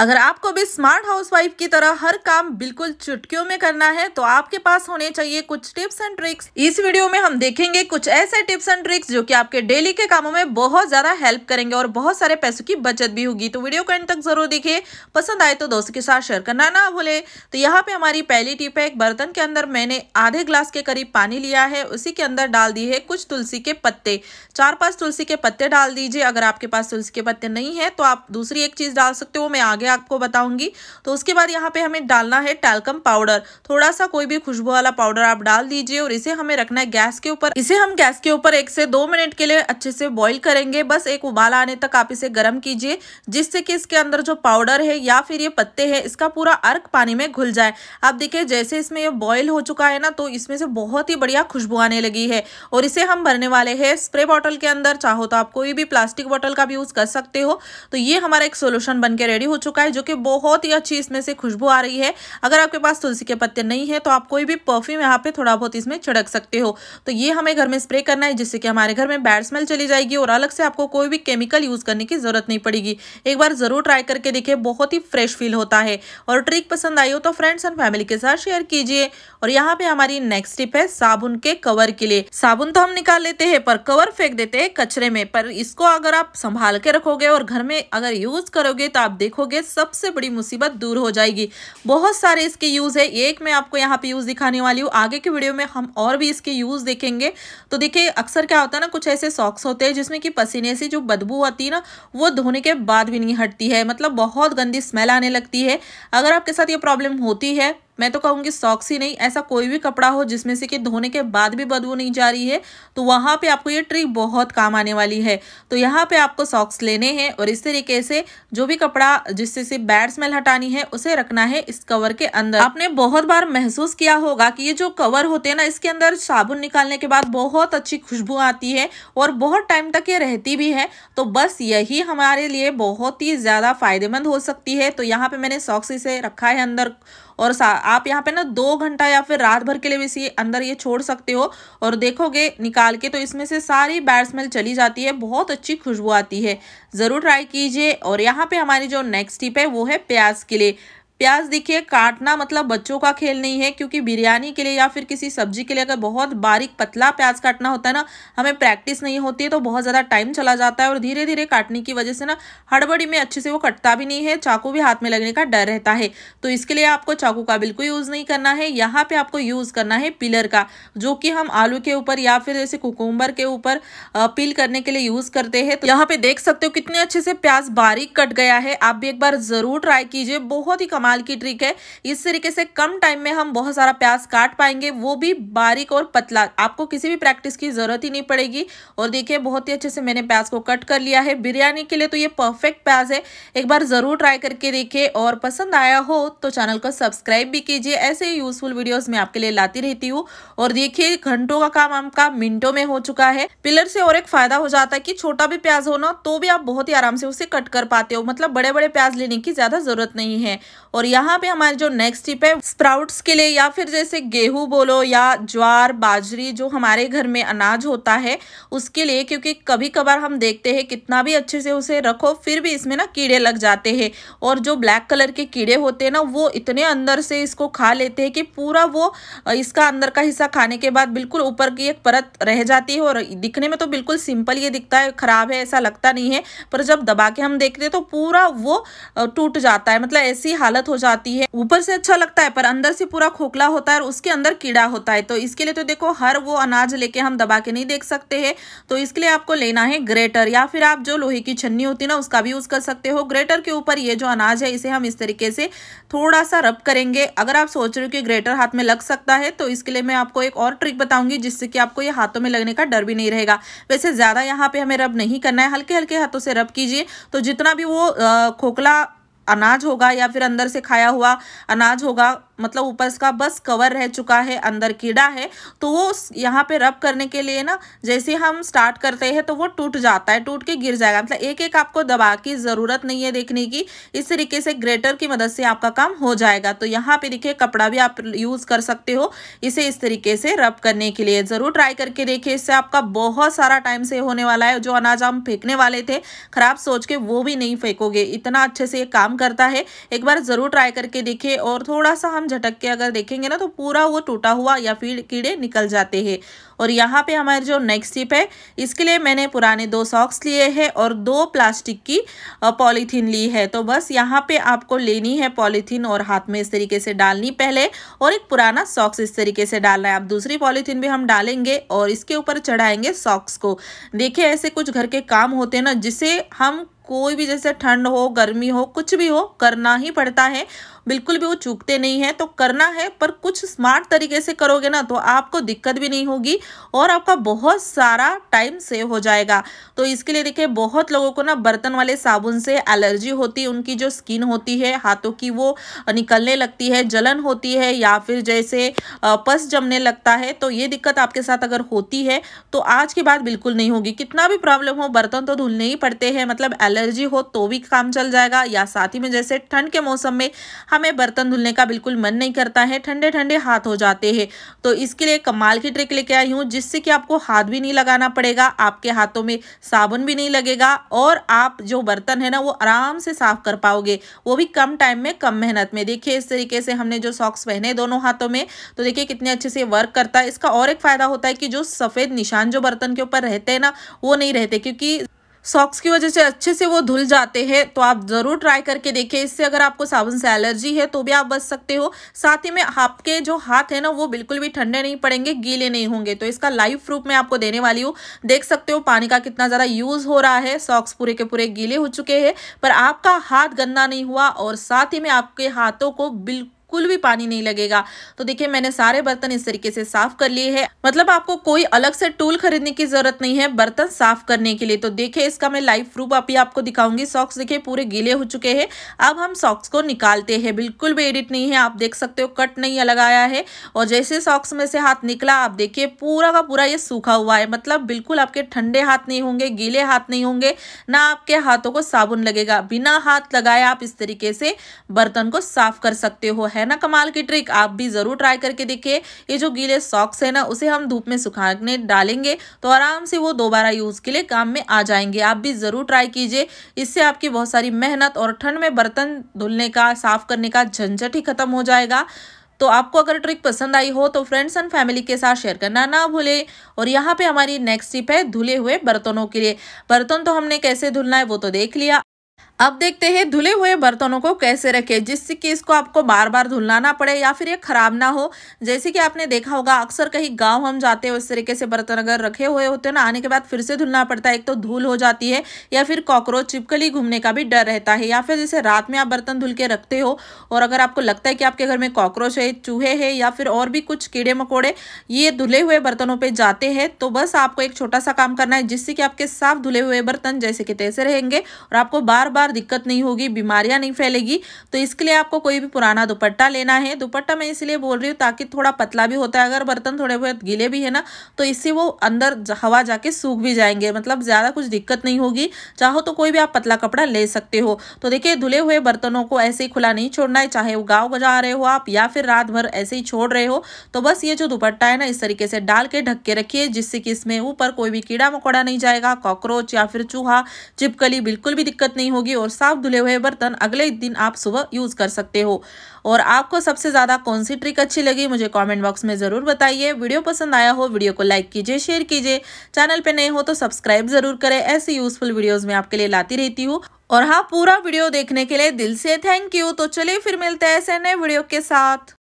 अगर आपको भी स्मार्ट हाउसवाइफ की तरह हर काम बिल्कुल चुटकियों में करना है तो आपके पास होने चाहिए कुछ टिप्स एंड ट्रिक्स इस वीडियो में हम देखेंगे कुछ ऐसे टिप्स एंड ट्रिक्स जो कि आपके डेली के कामों में बहुत ज्यादा हेल्प करेंगे और बहुत सारे पैसों की बचत भी होगी तो वीडियो को एंड तक जरूर देखिए पसंद आए तो दोस्तों के साथ शेयर करना ना भूले तो यहाँ पे हमारी पहली टिप है एक बर्तन के अंदर मैंने आधे ग्लास के करीब पानी लिया है उसी के अंदर डाल दी है कुछ तुलसी के पत्ते चार पांच तुलसी के पत्ते डाल दीजिए अगर आपके पास तुलसी के पत्ते नहीं है तो आप दूसरी एक चीज डाल सकते हो मैं आगे मैं आपको बताऊंगी तो उसके बाद यहाँ पे हमें डालना है टैलकम पाउडर थोड़ा सा कोई भी खुशबू वाला पाउडर आप डाल दीजिए और इसे हमें रखना है गैस के ऊपर इसे हम गैस के ऊपर एक से दो मिनट के लिए अच्छे से बॉईल करेंगे बस एक उबाल आने तक आप इसे गर्म कीजिए जिससे कि इसके अंदर जो पाउडर है या फिर ये पत्ते है इसका पूरा अर्क पानी में घुल जाए आप देखिए जैसे इसमें यह बॉयल हो चुका है ना तो इसमें से बहुत ही बढ़िया खुशबू आने लगी है और इसे हम भरने वाले है स्प्रे बॉटल के अंदर चाहो तो आप कोई भी प्लास्टिक बॉटल का भी यूज़ कर सकते हो तो ये हमारा एक सोल्यूशन बन रेडी हो चुका चुका है जो कि बहुत ही अच्छी इसमें से खुशबू आ रही है अगर आपके पास तुलसी के पत्ते नहीं है तो आप कोई भी परफ्यूम यहाँ पे थोड़ा बहुत इसमें छिड़क सकते हो तो ये हमें घर में स्प्रे करना है जिससे कि हमारे घर में बैड स्मेल चली जाएगी और अलग से आपको कोई भी केमिकल यूज़ करने की ज़रूरत नहीं पड़ेगी एक बार ज़रूर ट्राई करके देखिए बहुत ही फ्रेश फील होता है और ट्रिक पसंद आई हो तो फ्रेंड्स एंड फैमिली के साथ शेयर कीजिए और यहाँ पे हमारी नेक्स्ट टिप है साबुन के कवर के लिए साबुन तो हम निकाल लेते हैं पर कवर फेंक देते हैं कचरे में पर इसको अगर आप संभाल के रखोगे और घर में अगर यूज करोगे तो आप देखोगे लिए सबसे बड़ी मुसीबत दूर हो जाएगी बहुत सारे इसके यूज़ है एक मैं आपको यहाँ पे यूज़ दिखाने वाली हूँ आगे की वीडियो में हम और भी इसके यूज़ देखेंगे तो देखिए अक्सर क्या होता है ना कुछ ऐसे सॉक्स होते हैं जिसमें कि पसीने से जो बदबू आती है ना वो धोने के बाद भी नहीं हटती है मतलब बहुत गंदी स्मेल आने लगती है अगर आपके साथ ये प्रॉब्लम होती है मैं तो कहूँगी सॉक्स ही नहीं ऐसा कोई भी कपड़ा हो जिसमें से कि धोने के बाद भी बदबू नहीं जा रही है तो वहाँ पे आपको ये ट्रिक बहुत काम आने वाली है तो यहाँ पे आपको सॉक्स लेने हैं और इस तरीके से जो भी कपड़ा जिससे से बैड स्मेल हटानी है उसे रखना है इस कवर के अंदर आपने बहुत बार महसूस किया होगा कि ये जो कवर होते हैं ना इसके अंदर साबुन निकालने के बाद बहुत अच्छी खुशबू आती है और बहुत टाइम तक ये रहती भी है तो बस यही हमारे लिए बहुत ही ज़्यादा फायदेमंद हो सकती है तो यहाँ पे मैंने सॉक्स इसे रखा है अंदर और आप यहाँ पे ना दो घंटा या फिर रात भर के लिए भी इसी अंदर ये छोड़ सकते हो और देखोगे निकाल के तो इसमें से सारी बैड स्मेल चली जाती है बहुत अच्छी खुशबू आती है ज़रूर ट्राई कीजिए और यहाँ पे हमारी जो नेक्स्ट टिप है वो है प्याज के लिए प्याज देखिए काटना मतलब बच्चों का खेल नहीं है क्योंकि बिरयानी के लिए या फिर किसी सब्जी के लिए अगर बहुत बारीक पतला प्याज काटना होता है ना हमें प्रैक्टिस नहीं होती है तो बहुत ज़्यादा टाइम चला जाता है और धीरे धीरे काटने की वजह से ना हड़बड़ी में अच्छे से वो कटता भी नहीं है चाकू भी हाथ में लगने का डर रहता है तो इसके लिए आपको चाकू का बिल्कुल यूज़ नहीं करना है यहाँ पर आपको यूज़ करना है पिलर का जो कि हम आलू के ऊपर या फिर जैसे कुकुम्बर के ऊपर पील करने के लिए यूज़ करते हैं तो यहाँ पे देख सकते हो कितने अच्छे से प्याज बारीक कट गया है आप भी एक बार ज़रूर ट्राई कीजिए बहुत ही कमाल कमाल की ट्रिक है इस तरीके से कम टाइम में हम बहुत सारा प्याज काट पाएंगे वो भी बारीक और पतला आपको किसी भी प्रैक्टिस की ज़रूरत ही नहीं पड़ेगी और देखिए बहुत ही अच्छे से मैंने प्याज को कट कर लिया है बिरयानी के लिए तो ये परफेक्ट प्याज है एक बार ज़रूर ट्राई करके देखिए और पसंद आया हो तो चैनल को सब्सक्राइब भी कीजिए ऐसे यूजफुल वीडियोज मैं आपके लिए लाती रहती हूँ और देखिए घंटों का काम आपका मिनटों में हो चुका है पिलर से और एक फायदा हो जाता है कि छोटा भी प्याज हो ना तो भी आप बहुत ही आराम से उसे कट कर पाते हो मतलब बड़े बड़े प्याज लेने की ज़्यादा ज़रूरत नहीं है और और यहाँ पे हमारे जो नेक्स्ट टिप है स्प्राउट्स के लिए या फिर जैसे गेहूं बोलो या ज्वार बाजरी जो हमारे घर में अनाज होता है उसके लिए क्योंकि कभी कभार हम देखते हैं कितना भी अच्छे से उसे रखो फिर भी इसमें ना कीड़े लग जाते हैं और जो ब्लैक कलर के कीड़े होते हैं ना वो इतने अंदर से इसको खा लेते हैं कि पूरा वो इसका अंदर का हिस्सा खाने के बाद बिल्कुल ऊपर की एक परत रह जाती है और दिखने में तो बिल्कुल सिंपल ये दिखता है ख़राब है ऐसा लगता नहीं है पर जब दबा के हम देखते हैं तो पूरा वो टूट जाता है मतलब ऐसी हालत हो जाती है ऊपर से अच्छा लगता है पर अंदर से पूरा खोखला होता है और उसके अंदर कीड़ा होता है तो इसके लिए तो देखो हर वो अनाज लेके हम दबा के नहीं देख सकते हैं तो इसके लिए आपको लेना है ग्रेटर या फिर आप जो लोहे की छन्नी होती है ना उसका भी यूज़ कर सकते हो ग्रेटर के ऊपर ये जो अनाज है इसे हम इस तरीके से थोड़ा सा रब करेंगे अगर आप सोच रहे हो कि ग्रेटर हाथ में लग सकता है तो इसके लिए मैं आपको एक और ट्रिक बताऊंगी जिससे कि आपको ये हाथों में लगने का डर भी नहीं रहेगा वैसे ज़्यादा यहाँ पे हमें रब नहीं करना है हल्के हल्के हाथों से रब कीजिए तो जितना भी वो खोखला अनाज होगा या फिर अंदर से खाया हुआ अनाज होगा मतलब ऊपर इसका बस कवर रह चुका है अंदर कीड़ा है तो वो यहाँ पे रब करने के लिए ना जैसे हम स्टार्ट करते हैं तो वो टूट जाता है टूट के गिर जाएगा मतलब एक एक आपको दबा की ज़रूरत नहीं है देखने की इस तरीके से ग्रेटर की मदद से आपका काम हो जाएगा तो यहाँ पे देखिए कपड़ा भी आप यूज़ कर सकते हो इसे इस तरीके से रब करने के लिए ज़रूर ट्राई करके देखिए इससे आपका बहुत सारा टाइम से होने वाला है जो अनाज हम फेंकने वाले थे ख़राब सोच के वो भी नहीं फेंकोगे इतना अच्छे से ये काम करता है एक बार ज़रूर ट्राई करके देखिए और थोड़ा सा हम झटक के अगर देखेंगे ना तो पूरा वो टूटा हुआ या फिर कीड़े निकल जाते हैं और यहाँ पे हमारे जो नेक्स्ट टिप है इसके लिए मैंने पुराने दो सॉक्स लिए हैं और दो प्लास्टिक की पॉलीथीन ली है तो बस यहाँ पे आपको लेनी है पॉलीथीन और हाथ में इस तरीके से डालनी पहले और एक पुराना सॉक्स इस तरीके से डालना है आप दूसरी पॉलीथीन भी हम डालेंगे और इसके ऊपर चढ़ाएंगे सॉक्स को देखिए ऐसे कुछ घर के काम होते हैं ना जिसे हम कोई भी जैसे ठंड हो गर्मी हो कुछ भी हो करना ही पड़ता है बिल्कुल भी वो चूकते नहीं है तो करना है पर कुछ स्मार्ट तरीके से करोगे ना तो आपको दिक्कत भी नहीं होगी और आपका बहुत सारा टाइम सेव हो जाएगा तो इसके लिए देखिए बहुत लोगों को ना बर्तन वाले साबुन से एलर्जी होती है उनकी जो स्किन होती है हाथों की वो निकलने लगती है जलन होती है या फिर जैसे पस जमने लगता है तो ये दिक्कत आपके साथ अगर होती है तो आज के बाद बिल्कुल नहीं होगी कितना भी प्रॉब्लम हो बर्तन तो धुलने ही पड़ते हैं मतलब एलर्जी हो तो भी काम चल जाएगा या साथ ही में जैसे ठंड के मौसम में हमें बर्तन धुलने का बिल्कुल मन नहीं करता है ठंडे ठंडे हाथ हो जाते हैं तो इसके लिए कमाल की ट्रिक लेके आई हूँ जिससे कि आपको हाथ भी नहीं लगाना पड़ेगा आपके हाथों में साबुन भी नहीं लगेगा और आप जो बर्तन है ना वो आराम से साफ कर पाओगे वो भी कम टाइम में कम मेहनत में देखिए इस तरीके से हमने जो सॉक्स पहने दोनों हाथों में तो देखिए कितने अच्छे से वर्क करता है इसका और एक फ़ायदा होता है कि जो सफ़ेद निशान जो बर्तन के ऊपर रहते हैं ना वो नहीं रहते क्योंकि सॉक्स की वजह से अच्छे से वो धुल जाते हैं तो आप ज़रूर ट्राई करके देखिए इससे अगर आपको साबुन से एलर्जी है तो भी आप बच सकते हो साथ ही में आपके जो हाथ है ना वो बिल्कुल भी ठंडे नहीं पड़ेंगे गीले नहीं होंगे तो इसका लाइव प्रूफ मैं आपको देने वाली हूँ देख सकते हो पानी का कितना ज़्यादा यूज़ हो रहा है सॉक्स पूरे के पूरे गीले हो चुके हैं पर आपका हाथ गंदा नहीं हुआ और साथ ही में आपके हाथों को बिल्कुल बिल्कुल भी पानी नहीं लगेगा तो देखिए मैंने सारे बर्तन इस तरीके से साफ कर लिए हैं मतलब आपको कोई अलग से टूल खरीदने की जरूरत नहीं है बर्तन साफ करने के लिए तो देखिए इसका मैं लाइव प्रूफ अभी आपको दिखाऊंगी सॉक्स देखिए पूरे गीले हो चुके हैं अब हम सॉक्स को निकालते हैं बिल्कुल भी एडिट नहीं है आप देख सकते हो कट नहीं लगाया है और जैसे सॉक्स में से हाथ निकला आप देखिए पूरा का पूरा ये सूखा हुआ है मतलब बिल्कुल आपके ठंडे हाथ नहीं होंगे गीले हाथ नहीं होंगे ना आपके हाथों को साबुन लगेगा बिना हाथ लगाए आप इस तरीके से बर्तन को साफ कर सकते हो है है ना कमाल की ट्रिक आप भी ज़रूर ट्राई करके देखिए ये जो गीले सॉक्स है ना उसे हम धूप में सुखाने डालेंगे तो आराम से वो दोबारा यूज़ के लिए काम में आ जाएंगे आप भी ज़रूर ट्राई कीजिए इससे आपकी बहुत सारी मेहनत और ठंड में बर्तन धुलने का साफ़ करने का झंझट ही खत्म हो जाएगा तो आपको अगर ट्रिक पसंद आई हो तो फ्रेंड्स एंड फैमिली के साथ शेयर करना ना भूलें और यहाँ पे हमारी नेक्स्ट टिप है धुले हुए बर्तनों के लिए बर्तन तो हमने कैसे धुलना है वो तो देख लिया अब देखते हैं धुले हुए बर्तनों को कैसे रखें जिससे कि इसको आपको बार बार धुलना ना पड़े या फिर ये ख़राब ना हो जैसे कि आपने देखा होगा अक्सर कहीं गांव हम जाते हैं उस तरीके से बर्तन अगर रखे हुए होते हैं ना आने के बाद फिर से धुलना पड़ता है एक तो धूल हो जाती है या फिर कॉकरोच चिपकली घूमने का भी डर रहता है या फिर जैसे रात में आप बर्तन धुल के रखते हो और अगर आपको लगता है कि आपके घर में कॉकरोच है चूहे है या फिर और भी कुछ कीड़े मकोड़े ये धुले हुए बर्तनों पर जाते हैं तो बस आपको एक छोटा सा काम करना है जिससे कि आपके साफ धुले हुए बर्तन जैसे कि तैसे रहेंगे और आपको बार बार बार दिक्कत नहीं होगी बीमारियां नहीं फैलेगी तो इसके लिए आपको कोई भी पुराना दुपट्टा लेना है दुपट्टा मैं इसलिए बोल रही हूँ ताकि थोड़ा पतला भी होता है अगर बर्तन थोड़े बहुत गीले भी है ना तो इससे वो अंदर हवा जाके सूख भी जाएंगे मतलब ज़्यादा कुछ दिक्कत नहीं होगी चाहो तो कोई भी आप पतला कपड़ा ले सकते हो तो देखिए धुले हुए बर्तनों को ऐसे ही खुला नहीं छोड़ना है चाहे वो गाँव जा रहे हो आप या फिर रात भर ऐसे ही छोड़ रहे हो तो बस ये जो दुपट्टा है ना इस तरीके से डाल के ढक के रखिए जिससे कि इसमें ऊपर कोई भी कीड़ा मकोड़ा नहीं जाएगा कॉकरोच या फिर चूहा चिपकली बिल्कुल भी दिक्कत नहीं होगी और साफ धुले हुए बर्तन अगले दिन आप सुबह यूज़ कर सकते हो और आपको सबसे ज़्यादा कौन सी ट्रिक अच्छी लगी मुझे कमेंट बॉक्स में ज़रूर बताइए वीडियो पसंद आया हो वीडियो को लाइक कीजिए शेयर कीजिए चैनल पे नए हो तो सब्सक्राइब ज़रूर करें ऐसी यूज़फुल वीडियोज़ में आपके लिए लाती रहती हूँ और हाँ पूरा वीडियो देखने के लिए दिल से थैंक यू तो चलिए फिर मिलते हैं ऐसे नए वीडियो के साथ